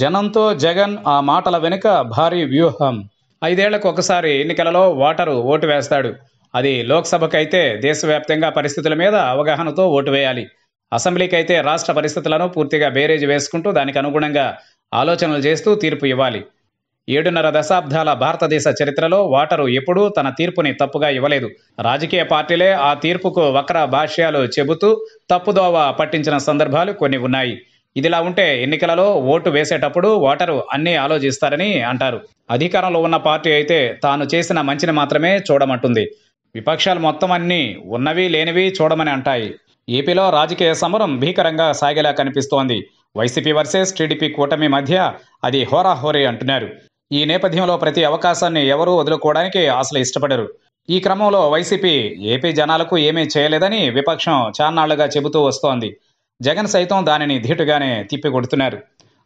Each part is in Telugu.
జనంతో జగన్ ఆ మాటల వెనుక భారీ వ్యూహం ఐదేళ్లకు ఒకసారి ఎన్నికలలో ఓటరు ఓటు వేస్తాడు అది లోక్సభకైతే దేశవ్యాప్తంగా పరిస్థితుల మీద అవగాహనతో ఓటు వేయాలి అసెంబ్లీకైతే రాష్ట్ర పరిస్థితులను పూర్తిగా బేరేజ్ వేసుకుంటూ దానికి అనుగుణంగా ఆలోచనలు చేస్తూ తీర్పు ఇవ్వాలి ఏడున్నర దశాబ్దాల భారతదేశ చరిత్రలో వాటరు ఎప్పుడూ తన తీర్పుని తప్పుగా ఇవ్వలేదు రాజకీయ పార్టీలే ఆ తీర్పుకు వక్ర భాష్యాలు చెబుతూ తప్పుదోవ పట్టించిన సందర్భాలు కొన్ని ఉన్నాయి ఇదిలా ఉంటే ఎన్నికలలో ఓటు వేసేటప్పుడు ఓటరు అన్నీ ఆలోచిస్తారని అంటారు అధికారంలో ఉన్న పార్టీ అయితే తాను చేసిన మంచిని మాత్రమే చూడమంటుంది విపక్షాలు మొత్తం అన్నీ ఉన్నవి లేనివి చూడమని అంటాయి ఏపీలో రాజకీయ సమరం భీకరంగా సాగేలా కనిపిస్తోంది వైసీపీ వర్సెస్ టీడీపీ కూటమి మధ్య అది హోరాహోరీ అంటున్నారు ఈ నేపథ్యంలో ప్రతి అవకాశాన్ని ఎవరూ వదులుకోవడానికి అసలు ఇష్టపడరు ఈ క్రమంలో వైసీపీ ఏపీ జనాలకు ఏమీ చేయలేదని విపక్షం చాన్నాళ్లుగా చెబుతూ వస్తోంది జగన్ సైతం దానిని ధీటుగానే తిప్పికొడుతున్నారు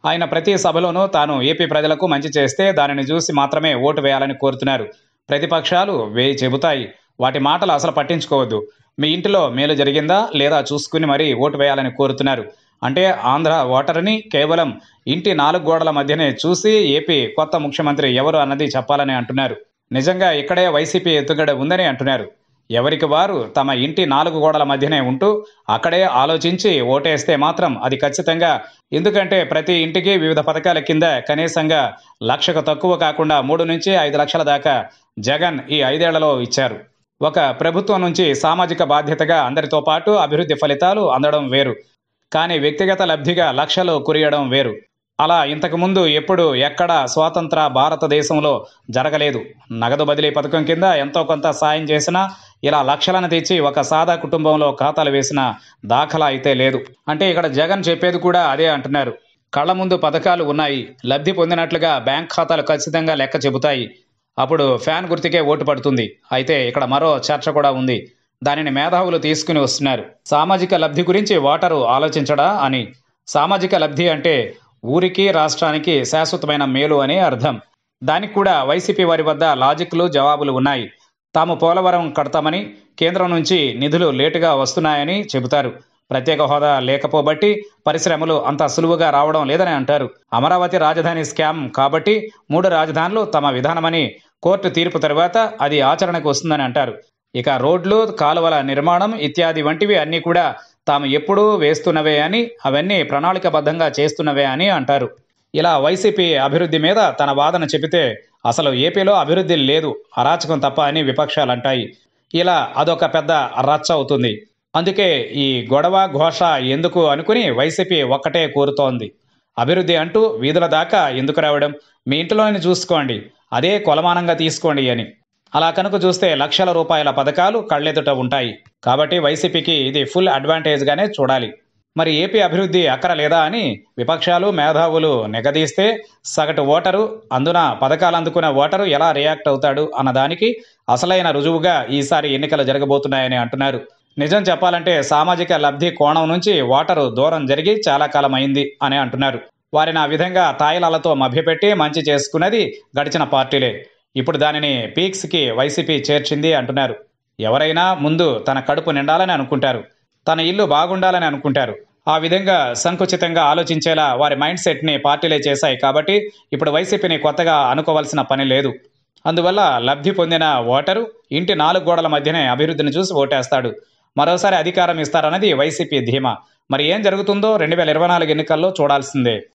ఆయన ప్రతి సభలోనూ తాను ఏపీ ప్రజలకు మంచి చేస్తే దానిని చూసి మాత్రమే ఓటు వేయాలని కోరుతున్నారు ప్రతిపక్షాలు వేయి చెబుతాయి వాటి మాటలు అసలు పట్టించుకోవద్దు మీ ఇంటిలో మేలు జరిగిందా లేదా చూసుకుని మరీ ఓటు వేయాలని కోరుతున్నారు అంటే ఆంధ్ర ఓటర్ని కేవలం ఇంటి నాలుగు గోడల మధ్యనే చూసి ఏపీ కొత్త ముఖ్యమంత్రి ఎవరు అన్నది చెప్పాలని అంటున్నారు నిజంగా ఇక్కడే వైసీపీ ఎత్తుగడ ఉందని అంటున్నారు ఎవరికి వారు తమ ఇంటి నాలుగు గోడల మధ్యనే ఉంటూ అక్కడే ఆలోచించి ఓటేస్తే మాత్రం అది ఖచ్చితంగా ఎందుకంటే ప్రతి ఇంటికి వివిధ పథకాల కింద కనీసంగా లక్షకు తక్కువ కాకుండా మూడు నుంచి ఐదు లక్షల దాకా జగన్ ఈ ఐదేళ్లలో ఇచ్చారు ఒక ప్రభుత్వం నుంచి సామాజిక బాధ్యతగా అందరితో పాటు అభివృద్ధి ఫలితాలు అందడం వేరు కానీ వ్యక్తిగత లబ్ధిగా లక్షలు కురియడం వేరు అలా ఇంతకుముందు ఎప్పుడు ఎక్కడ స్వాతంత్ర భారతదేశంలో జరగలేదు నగదు బదిలీ పథకం కింద ఎంతో కొంత సాయం చేసినా ఇలా లక్షలను తెచ్చి ఒక సాదా కుటుంబంలో ఖాతాలు వేసిన దాఖలా అయితే లేదు అంటే ఇక్కడ జగన్ చెప్పేది కూడా అదే అంటున్నారు కళ్ళ ముందు పథకాలు ఉన్నాయి లబ్ధి పొందినట్లుగా బ్యాంక్ ఖాతాలు ఖచ్చితంగా లెక్క చెబుతాయి అప్పుడు ఫ్యాన్ గుర్తికే ఓటు పడుతుంది అయితే ఇక్కడ మరో చర్చ కూడా ఉంది దానిని మేధావులు తీసుకుని వస్తున్నారు సామాజిక లబ్ధి గురించి ఓటరు ఆలోచించడా అని సామాజిక లబ్ధి అంటే ఊరికి రాష్ట్రానికి శాశ్వతమైన మేలు అని అర్థం దానికి కూడా వైసీపీ వారి వద్ద లాజిక్లు జవాబులు ఉన్నాయి తాము పోలవరం కడతామని కేంద్రం నుంచి నిధులు లేటుగా వస్తున్నాయని చెబుతారు ప్రత్యేక హోదా లేకపోబట్టి పరిశ్రమలు అంత సులువుగా రావడం లేదని అంటారు అమరావతి రాజధాని స్కామ్ కాబట్టి మూడు రాజధానులు తమ విధానమని కోర్టు తీర్పు తర్వాత అది ఆచరణకు వస్తుందని అంటారు ఇక రోడ్లు కాలువల నిర్మాణం ఇత్యాది వంటివి అన్నీ కూడా తాము ఎప్పుడూ వేస్తున్నవే అని అవన్నీ ప్రణాళికబద్ధంగా చేస్తున్నవే అని అంటారు ఇలా వైసీపీ అభివృద్ధి మీద తన వాదన చెబితే అసలు ఏపీలో అభివృద్ధి లేదు అరాచకం తప్ప అని విపక్షాలు అంటాయి ఇలా అదొక పెద్ద రచ్చ అవుతుంది అందుకే ఈ గొడవ ఘోష ఎందుకు అనుకుని వైసీపీ ఒక్కటే కోరుతోంది అభివృద్ధి అంటూ వీధుల దాకా ఎందుకు రావడం మీ ఇంటిలోని చూసుకోండి అదే కొలమానంగా తీసుకోండి అని అలా కనుక చూస్తే లక్షల రూపాయల పథకాలు కళ్ళెదుట ఉంటాయి కాబట్టి వైసీపీకి ఇది ఫుల్ అడ్వాంటేజ్గానే చూడాలి మరి ఏపీ అభివృద్ధి అక్కర లేదా అని విపక్షాలు మేధావులు నిగదీస్తే సగటు ఓటరు అందున పథకాలు అందుకున్న ఓటరు ఎలా రియాక్ట్ అవుతాడు అన్నదానికి అసలైన రుజువుగా ఈసారి ఎన్నికలు జరగబోతున్నాయని అంటున్నారు నిజం చెప్పాలంటే సామాజిక లబ్ధి కోణం నుంచి ఓటరు దూరం జరిగి చాలా కాలం అయింది అని అంటున్నారు వారిని ఆ విధంగా తాయిలాలతో మభ్యపెట్టి మంచి చేసుకున్నది గడిచిన పార్టీలే ఇప్పుడు దానిని పీక్స్కి వైసీపీ చేర్చింది అంటున్నారు ఎవరైనా ముందు తన కడుపు నిండాలని అనుకుంటారు తన ఇల్లు బాగుండాలని అనుకుంటారు ఆ విధంగా సంకుచితంగా ఆలోచించేలా వారి మైండ్ సెట్ని పార్టీలే చేశాయి కాబట్టి ఇప్పుడు వైసీపీని కొత్తగా అనుకోవాల్సిన పని లేదు అందువల్ల లబ్ధి పొందిన ఓటరు ఇంటి నాలుగు గోడల మధ్యనే అభివృద్ధిని చూసి ఓటేస్తాడు మరోసారి అధికారం ఇస్తారన్నది వైసీపీ ధీమా మరి ఏం జరుగుతుందో రెండు వేల ఇరవై నాలుగు ఎన్నికల్లో చూడాల్సిందే